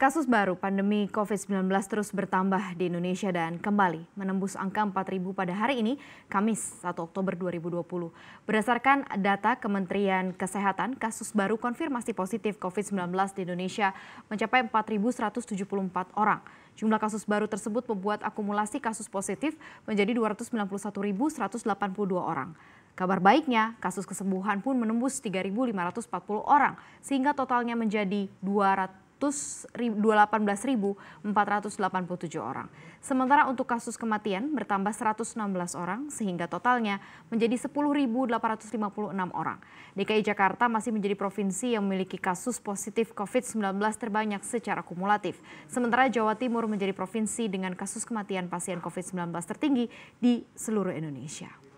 Kasus baru pandemi COVID-19 terus bertambah di Indonesia dan kembali menembus angka 4.000 pada hari ini, Kamis 1 Oktober 2020. Berdasarkan data Kementerian Kesehatan, kasus baru konfirmasi positif COVID-19 di Indonesia mencapai 4.174 orang. Jumlah kasus baru tersebut membuat akumulasi kasus positif menjadi 291.182 orang. Kabar baiknya, kasus kesembuhan pun menembus 3.540 orang, sehingga totalnya menjadi 200 218.487 orang. Sementara untuk kasus kematian bertambah 116 orang sehingga totalnya menjadi 10.856 orang. DKI Jakarta masih menjadi provinsi yang memiliki kasus positif COVID-19 terbanyak secara kumulatif. Sementara Jawa Timur menjadi provinsi dengan kasus kematian pasien COVID-19 tertinggi di seluruh Indonesia.